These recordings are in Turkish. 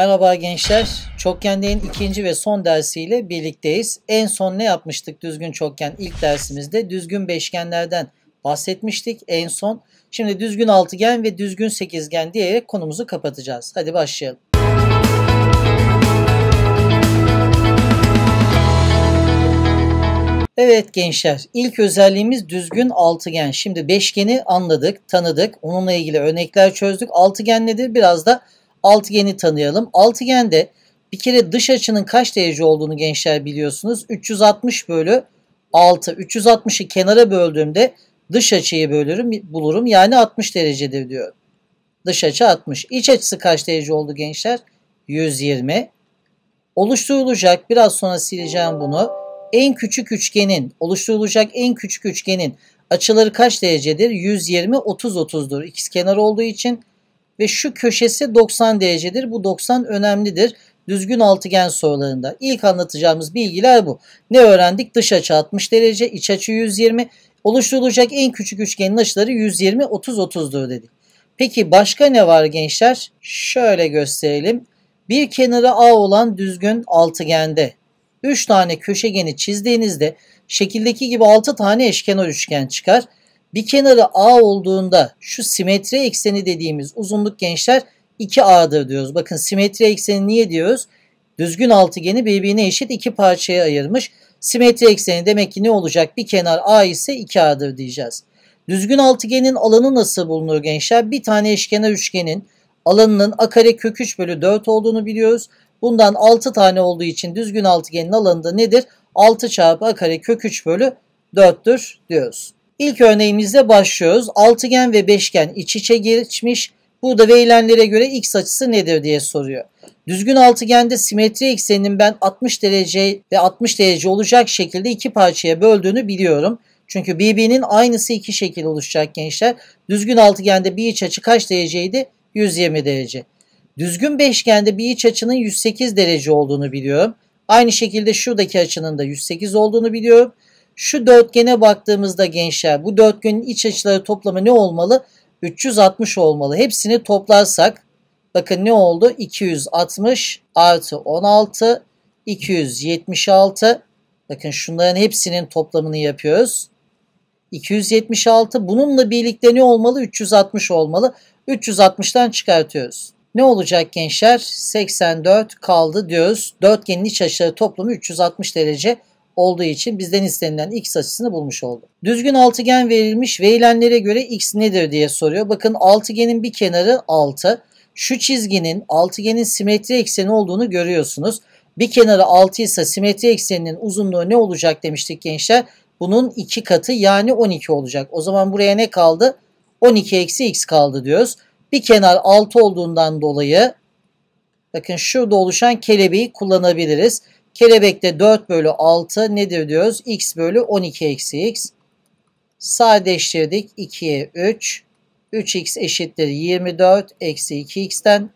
Merhaba gençler. Çokgen'deyin ikinci ve son dersiyle birlikteyiz. En son ne yapmıştık düzgün çokgen ilk dersimizde? Düzgün beşgenlerden bahsetmiştik en son. Şimdi düzgün altıgen ve düzgün sekizgen diyerek konumuzu kapatacağız. Hadi başlayalım. Evet gençler ilk özelliğimiz düzgün altıgen. Şimdi beşgeni anladık, tanıdık. Onunla ilgili örnekler çözdük. Altıgen nedir? Biraz da altıgeni tanıyalım. Altıgende bir kere dış açının kaç derece olduğunu gençler biliyorsunuz. 360 bölü 6. 360'ı kenara böldüğümde dış açıyı bölürüm, bulurum. Yani 60 derecedir diyor. Dış açı 60. İç açısı kaç derece oldu gençler? 120. Oluşturulacak biraz sonra sileceğim bunu. En küçük üçgenin oluşturulacak en küçük üçgenin açıları kaç derecedir? 120 30 30'dur. İkiz kenar olduğu için ve şu köşesi 90 derecedir. Bu 90 önemlidir düzgün altıgen sorularında. ilk anlatacağımız bilgiler bu. Ne öğrendik? Dış açı 60 derece, iç açı 120. Oluşturulacak en küçük üçgenin açıları 120, 30, 30'dur dedik. Peki başka ne var gençler? Şöyle gösterelim. Bir kenarı A olan düzgün altıgende 3 tane köşegeni çizdiğinizde şekildeki gibi 6 tane eşkenar üçgen çıkar. Bir kenarı A olduğunda şu simetri ekseni dediğimiz uzunluk gençler 2A'dır diyoruz. Bakın simetri ekseni niye diyoruz? Düzgün altıgeni birbirine eşit iki parçaya ayırmış. Simetri ekseni demek ki ne olacak? Bir kenar A ise 2A'dır diyeceğiz. Düzgün altıgenin alanı nasıl bulunur gençler? Bir tane eşkenar üçgenin alanının a kare kök 3 bölü 4 olduğunu biliyoruz. Bundan 6 tane olduğu için düzgün altıgenin alanı da nedir? 6 çarpı a kare kök 3 bölü 4'tür diyoruz. İlk örneğimizde başlıyoruz. Altıgen ve beşgen iç içe geçmiş. Burada verilenlere göre x açısı nedir diye soruyor. Düzgün altıgende simetri ekseninin ben 60 derece ve 60 derece olacak şekilde iki parçaya böldüğünü biliyorum. Çünkü BB'nin aynısı iki şekil oluşacak gençler. Düzgün altıgende bir iç açı kaç dereceydi? 120 derece. Düzgün beşgende bir iç açının 108 derece olduğunu biliyorum. Aynı şekilde şuradaki açının da 108 olduğunu biliyorum. Şu dörtgene baktığımızda gençler bu dörtgenin iç açıları toplamı ne olmalı? 360 olmalı. Hepsini toplarsak bakın ne oldu? 260 artı 16 276 bakın şunların hepsinin toplamını yapıyoruz. 276 bununla birlikte ne olmalı? 360 olmalı. 360'tan çıkartıyoruz. Ne olacak gençler? 84 kaldı diyoruz. Dörtgenin iç açıları toplamı 360 derece olduğu için bizden istenilen x açısını bulmuş olduk. Düzgün altıgen verilmiş verilenlere göre x nedir diye soruyor. Bakın altıgenin bir kenarı 6. Şu çizginin altıgenin simetri ekseni olduğunu görüyorsunuz. Bir kenarı 6 ise simetri ekseninin uzunluğu ne olacak demiştik gençler. Bunun 2 katı yani 12 olacak. O zaman buraya ne kaldı? 12 eksi x kaldı diyoruz. Bir kenar 6 olduğundan dolayı bakın şurada oluşan kelebeği kullanabiliriz. Kelebekte 4 bölü 6 nedir diyoruz? X bölü 12 eksi x. Sadeleştirdik. 2'ye 3. 3x eşittir 24 eksi 2x'ten.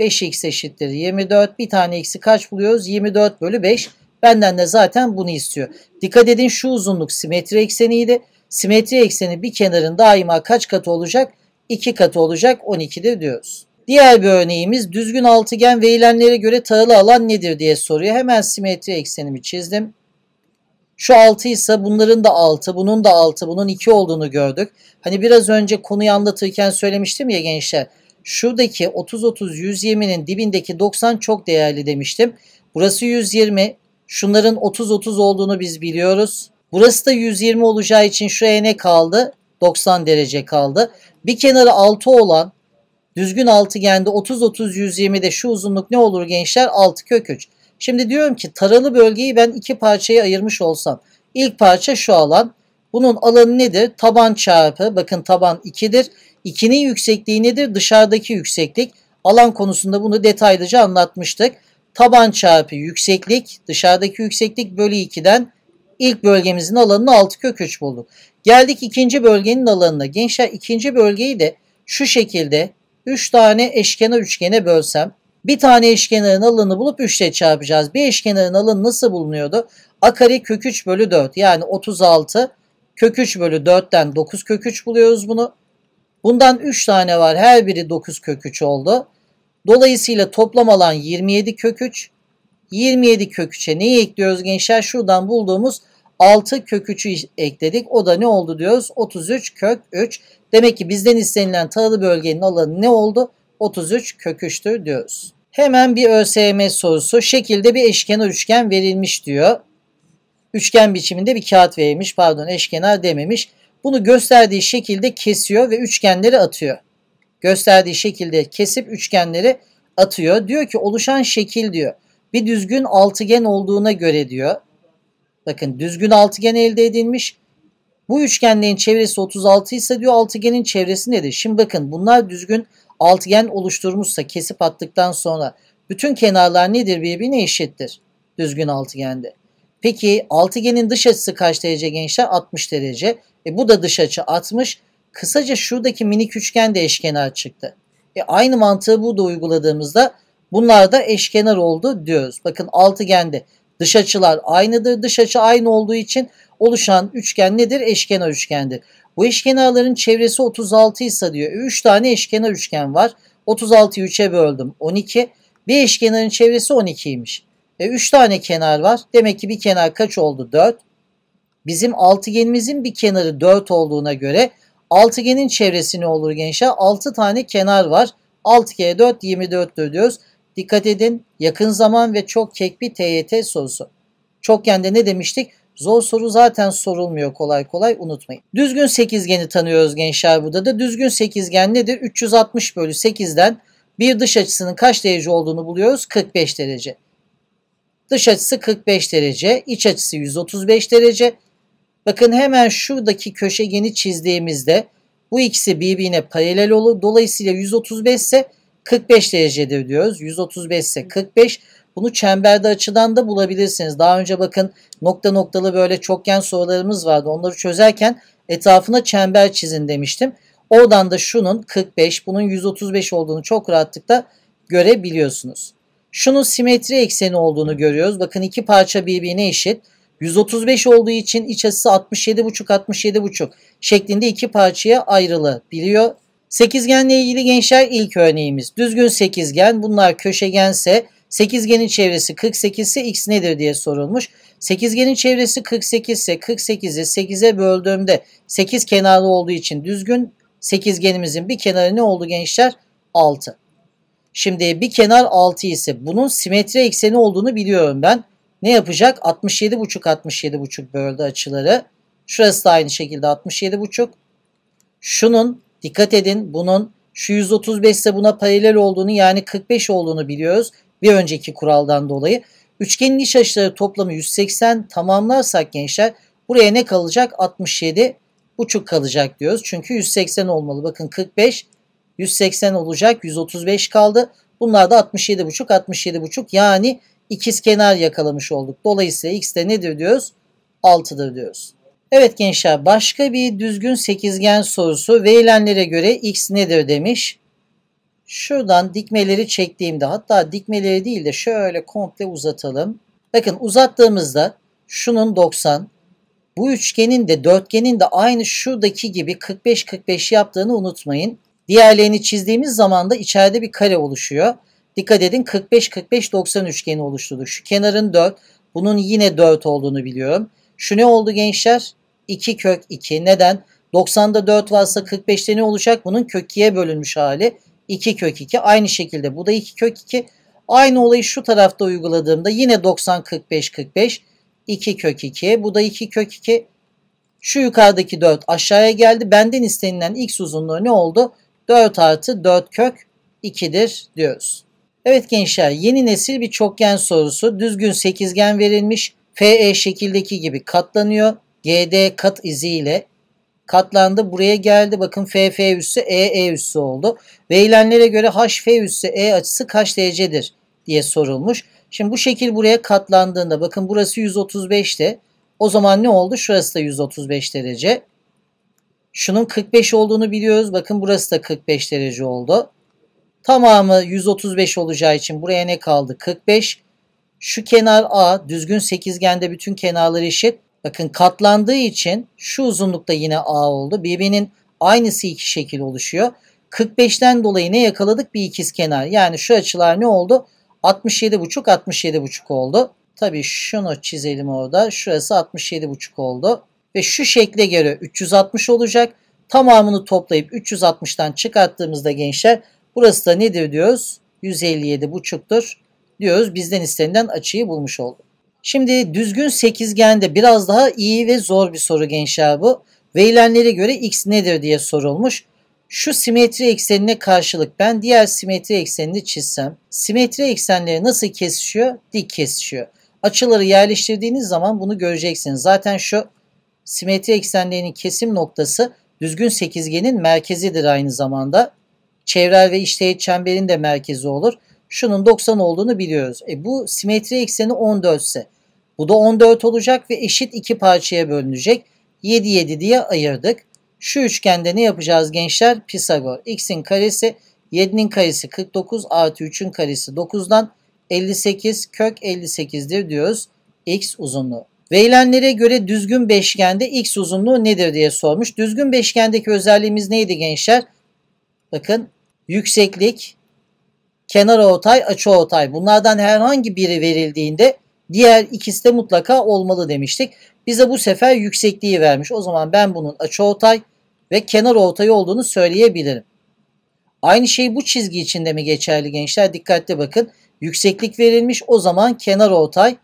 5x eşittir 24. Bir tane x'i kaç buluyoruz? 24 bölü 5. Benden de zaten bunu istiyor. Dikkat edin şu uzunluk simetri ekseniydi. Simetri ekseni bir kenarın daima kaç katı olacak? 2 katı olacak 12'dir diyoruz. Diğer bir örneğimiz düzgün altıgen verilenlere göre tağlı alan nedir diye soruyor. Hemen simetri eksenimi çizdim. Şu 6 ise bunların da 6, bunun da 6, bunun 2 olduğunu gördük. Hani biraz önce konuyu anlatırken söylemiştim ya gençler. Şuradaki 30-30-120'nin dibindeki 90 çok değerli demiştim. Burası 120. Şunların 30-30 olduğunu biz biliyoruz. Burası da 120 olacağı için şuraya ne kaldı? 90 derece kaldı. Bir kenarı 6 olan Düzgün altıgende 30-30-120'de şu uzunluk ne olur gençler? 6 kök 3. Şimdi diyorum ki taralı bölgeyi ben iki parçaya ayırmış olsam. İlk parça şu alan. Bunun alanı nedir? Taban çarpı. Bakın taban 2'dir. 2'nin yüksekliği nedir? Dışarıdaki yükseklik. Alan konusunda bunu detaylıca anlatmıştık. Taban çarpı yükseklik. Dışarıdaki yükseklik bölü 2'den ilk bölgemizin alanını 6 kök 3 bulduk. Geldik ikinci bölgenin alanına. Gençler ikinci bölgeyi de şu şekilde 3 tane eşkenar üçgene bölsem bir tane eşkenarın alanını bulup 3 ile çarpacağız. Bir eşkenarın alanı nasıl bulunuyordu? A kare kök 3 bölü 4 yani 36 kök 3 bölü 4'ten 9 kök 3 buluyoruz bunu. Bundan 3 tane var her biri 9 kök 3 oldu. Dolayısıyla toplam alan 27 kök 3. 27 kök 3'e neyi ekliyoruz gençler? Şuradan bulduğumuz 6 kök 3'ü ekledik. O da ne oldu diyoruz? 33 kök 3. Demek ki bizden istenilen tağlı bölgenin alanı ne oldu? 33 köküçtür diyoruz. Hemen bir ÖSYM sorusu. Şekilde bir eşkenar üçgen verilmiş diyor. Üçgen biçiminde bir kağıt verilmiş. Pardon eşkenar dememiş. Bunu gösterdiği şekilde kesiyor ve üçgenleri atıyor. Gösterdiği şekilde kesip üçgenleri atıyor. Diyor ki oluşan şekil diyor. Bir düzgün altıgen olduğuna göre diyor. Bakın düzgün altıgen elde edilmiş. Bu üçgenliğin çevresi 36 ise diyor altıgenin çevresi nedir? Şimdi bakın bunlar düzgün altıgen oluşturmuşsa kesip attıktan sonra bütün kenarlar nedir birbirine eşittir düzgün altıgende. Peki altıgenin dış açısı kaç derece gençler? 60 derece. E bu da dış açı 60. Kısaca şuradaki minik üçgen de eşkenar çıktı. E aynı mantığı burada uyguladığımızda bunlar da eşkenar oldu diyoruz. Bakın altıgende dış açılar aynıdır. Dış açı aynı olduğu için oluşan üçgen nedir? Eşkenar üçgendir. Bu eşkenarların çevresi 36 ise diyor. 3 tane eşkenar üçgen var. 36'yı 3'e böldüm. 12. Bir eşkenarın çevresi 12'ymiş. E 3 tane kenar var. Demek ki bir kenar kaç oldu? 4. Bizim altıgenimizin bir kenarı 4 olduğuna göre altıgenin çevresi ne olur gençler? 6 tane kenar var. 6 kere 4 24'tür diyoruz. Dikkat edin yakın zaman ve çok kek bir TYT sorusu. Çokken de ne demiştik? Zor soru zaten sorulmuyor kolay kolay unutmayın. Düzgün sekizgeni tanıyoruz gençler burada da. Düzgün sekizgen nedir? 360 bölü 8'den bir dış açısının kaç derece olduğunu buluyoruz? 45 derece. Dış açısı 45 derece, iç açısı 135 derece. Bakın hemen şuradaki köşegeni çizdiğimizde bu ikisi birbirine paralel olur. Dolayısıyla 135 ise 45 derecedir diyoruz. 135 ise 45. Bunu çemberde açıdan da bulabilirsiniz. Daha önce bakın nokta noktalı böyle çokgen sorularımız vardı. Onları çözerken etrafına çember çizin demiştim. Oradan da şunun 45, bunun 135 olduğunu çok rahatlıkla görebiliyorsunuz. Şunun simetri ekseni olduğunu görüyoruz. Bakın iki parça birbirine eşit. 135 olduğu için iç açısı 67,5 67,5 şeklinde iki parçaya ayrılabiliyor. Sekizgenle ilgili gençler ilk örneğimiz. Düzgün sekizgen bunlar köşegense Sekizgenin çevresi 48 ise x nedir diye sorulmuş. Sekizgenin çevresi 48 ise 48'i 8'e böldüğümde 8 kenarlı olduğu için düzgün sekizgenimizin bir kenarı ne oldu gençler? 6. Şimdi bir kenar 6 ise bunun simetri ekseni olduğunu biliyorum ben. Ne yapacak? 67,5 67,5 böldü açıları. Şurası da aynı şekilde 67,5. Şunun dikkat edin bunun şu 135 ise buna paralel olduğunu yani 45 olduğunu biliyoruz bir önceki kuraldan dolayı. Üçgenin iç açıları toplamı 180 tamamlarsak gençler buraya ne kalacak? 67 buçuk kalacak diyoruz. Çünkü 180 olmalı. Bakın 45 180 olacak. 135 kaldı. Bunlar da 67 buçuk 67 buçuk yani ikiz kenar yakalamış olduk. Dolayısıyla x de nedir diyoruz? 6'dır diyoruz. Evet gençler başka bir düzgün sekizgen sorusu verilenlere göre x nedir demiş. Şuradan dikmeleri çektiğimde hatta dikmeleri değil de şöyle komple uzatalım. Bakın uzattığımızda şunun 90, bu üçgenin de dörtgenin de aynı şuradaki gibi 45-45 yaptığını unutmayın. Diğerlerini çizdiğimiz zaman da içeride bir kare oluşuyor. Dikkat edin 45-45-90 üçgeni oluşturduk. Şu kenarın 4, bunun yine 4 olduğunu biliyorum. Şu ne oldu gençler? 2 kök 2. Neden? 90'da 4 varsa 45'te ne olacak? Bunun kök 2'ye bölünmüş hali. 2 kök 2. Aynı şekilde bu da 2 kök 2. Aynı olayı şu tarafta uyguladığımda yine 90 45 45 2 kök 2. Bu da 2 kök 2. Şu yukarıdaki 4 aşağıya geldi. Benden istenilen x uzunluğu ne oldu? 4 artı 4 kök 2'dir diyoruz. Evet gençler yeni nesil bir çokgen sorusu. Düzgün sekizgen verilmiş. FE şekildeki gibi katlanıyor. GD kat izi ile katlandı. Buraya geldi. Bakın FF üssü EE üssü oldu. Verilenlere göre HF üssü E açısı kaç derecedir diye sorulmuş. Şimdi bu şekil buraya katlandığında bakın burası 135'te. O zaman ne oldu? Şurası da 135 derece. Şunun 45 olduğunu biliyoruz. Bakın burası da 45 derece oldu. Tamamı 135 olacağı için buraya ne kaldı? 45. Şu kenar A düzgün sekizgende bütün kenarları eşit. Bakın katlandığı için şu uzunlukta yine A oldu. Birbirinin aynısı iki şekil oluşuyor. 45'ten dolayı ne yakaladık? Bir ikiz kenar. Yani şu açılar ne oldu? 67,5 67,5 oldu. Tabii şunu çizelim orada. Şurası 67,5 oldu. Ve şu şekle göre 360 olacak. Tamamını toplayıp 360'tan çıkarttığımızda gençler burası da nedir diyoruz? 157,5'tur diyoruz. Bizden istenilen açıyı bulmuş olduk. Şimdi düzgün sekizgende biraz daha iyi ve zor bir soru gençler bu. Verilenlere göre x nedir diye sorulmuş. Şu simetri eksenine karşılık ben diğer simetri eksenini çizsem. Simetri eksenleri nasıl kesişiyor? Dik kesişiyor. Açıları yerleştirdiğiniz zaman bunu göreceksiniz. Zaten şu simetri eksenlerinin kesim noktası düzgün sekizgenin merkezidir aynı zamanda. Çevrel ve işteğet çemberin de merkezi olur şunun 90 olduğunu biliyoruz. E bu simetri ekseni 14 ise bu da 14 olacak ve eşit iki parçaya bölünecek. 7 7 diye ayırdık. Şu üçgende ne yapacağız gençler? Pisagor. X'in karesi 7'nin karesi 49 artı 3'ün karesi 9'dan 58 kök 58'dir diyoruz. X uzunluğu. Verilenlere göre düzgün beşgende x uzunluğu nedir diye sormuş. Düzgün beşgendeki özelliğimiz neydi gençler? Bakın yükseklik, kenar otay, açı otay, Bunlardan herhangi biri verildiğinde diğer ikisi de mutlaka olmalı demiştik. Bize bu sefer yüksekliği vermiş. O zaman ben bunun açı otay ve kenar otay olduğunu söyleyebilirim. Aynı şey bu çizgi içinde mi geçerli gençler? Dikkatli bakın. Yükseklik verilmiş. O zaman kenar otay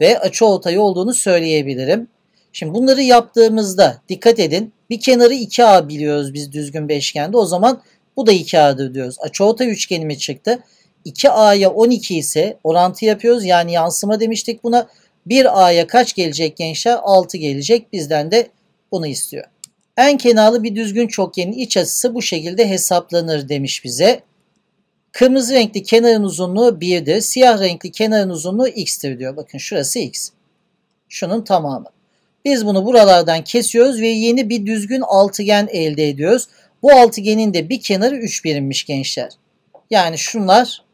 ve açı otay olduğunu söyleyebilirim. Şimdi bunları yaptığımızda dikkat edin. Bir kenarı 2A biliyoruz biz düzgün beşgende. O zaman bu da 2A'dır diyoruz. Açıorta üçgeni mi çıktı? 2A'ya 12 ise orantı yapıyoruz. Yani yansıma demiştik buna. 1A'ya kaç gelecek gençler? 6 gelecek. Bizden de bunu istiyor. En kenarlı bir düzgün çokgenin iç açısı bu şekilde hesaplanır demiş bize. Kırmızı renkli kenarın uzunluğu 1'dir. Siyah renkli kenarın uzunluğu x'tir diyor. Bakın şurası x. Şunun tamamı. Biz bunu buralardan kesiyoruz ve yeni bir düzgün altıgen elde ediyoruz. Bu altıgenin de bir kenarı 3 birimmiş gençler. Yani şunlar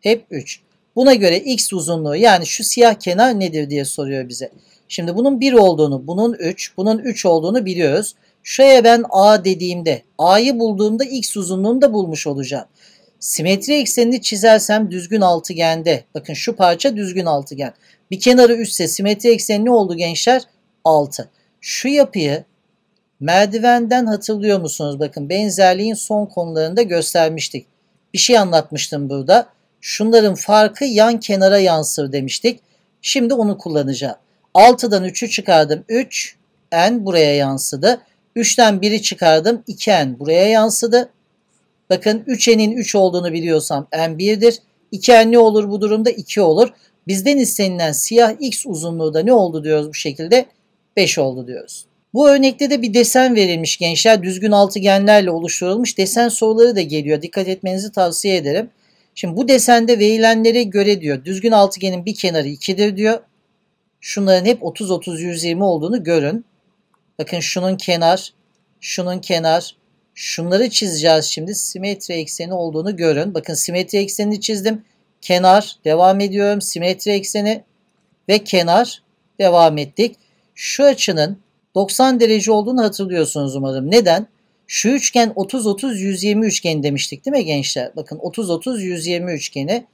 hep 3. Buna göre x uzunluğu yani şu siyah kenar nedir diye soruyor bize. Şimdi bunun 1 olduğunu, bunun 3, bunun 3 olduğunu biliyoruz. Şuraya ben A dediğimde, A'yı bulduğumda x uzunluğunu da bulmuş olacağım. Simetri eksenini çizersem düzgün altıgende, bakın şu parça düzgün altıgen. Bir kenarı 3 ise simetri ekseni ne oldu gençler? 6. Şu yapıyı Merdivenden hatırlıyor musunuz? Bakın benzerliğin son konularında göstermiştik. Bir şey anlatmıştım burada. Şunların farkı yan kenara yansır demiştik. Şimdi onu kullanacağım. 6'dan 3'ü çıkardım. 3 n buraya yansıdı. 3'ten 1'i çıkardım. 2 n buraya yansıdı. Bakın 3n'in 3 olduğunu biliyorsam n 1'dir. 2 n ne olur bu durumda? 2 olur. Bizden istenilen siyah x uzunluğu da ne oldu diyoruz bu şekilde? 5 oldu diyoruz. Bu örnekte de bir desen verilmiş gençler. Düzgün altıgenlerle oluşturulmuş desen soruları da geliyor. Dikkat etmenizi tavsiye ederim. Şimdi bu desende verilenlere göre diyor. Düzgün altıgenin bir kenarı 2'dir diyor. Şunların hep 30 30 120 olduğunu görün. Bakın şunun kenar, şunun kenar. Şunları çizeceğiz şimdi. Simetri ekseni olduğunu görün. Bakın simetri eksenini çizdim. Kenar devam ediyorum. Simetri ekseni ve kenar devam ettik. Şu açının 90 derece olduğunu hatırlıyorsunuz umarım. Neden? Şu üçgen 30-30-120 üçgeni demiştik değil mi gençler? Bakın 30-30-120 üçgeni.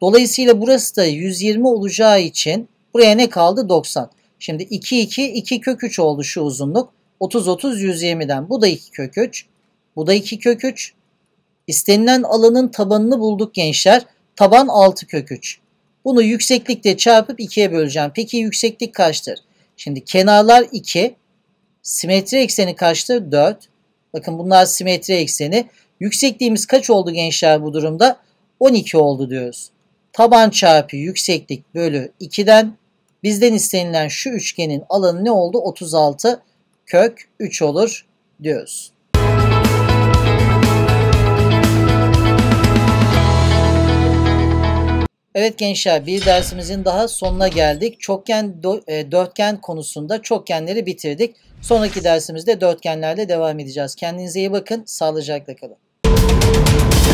Dolayısıyla burası da 120 olacağı için buraya ne kaldı? 90. Şimdi 2 2 2 kök 3 oldu şu uzunluk. 30 30 120'den. Bu da 2 kök 3. Bu da 2 kök 3. İstenilen alanın tabanını bulduk gençler. Taban 6 kök 3. Bunu yükseklikte çarpıp 2'ye böleceğim. Peki yükseklik kaçtır? Şimdi kenarlar 2. Simetri ekseni kaçtı? 4. Bakın bunlar simetri ekseni. Yüksekliğimiz kaç oldu gençler bu durumda? 12 oldu diyoruz. Taban çarpı yükseklik bölü 2'den bizden istenilen şu üçgenin alanı ne oldu? 36 kök 3 olur diyoruz. Evet gençler bir dersimizin daha sonuna geldik. Çokgen e, dörtgen konusunda çokgenleri bitirdik. Sonraki dersimizde dörtgenlerle devam edeceğiz. Kendinize iyi bakın. Sağlıcakla kalın.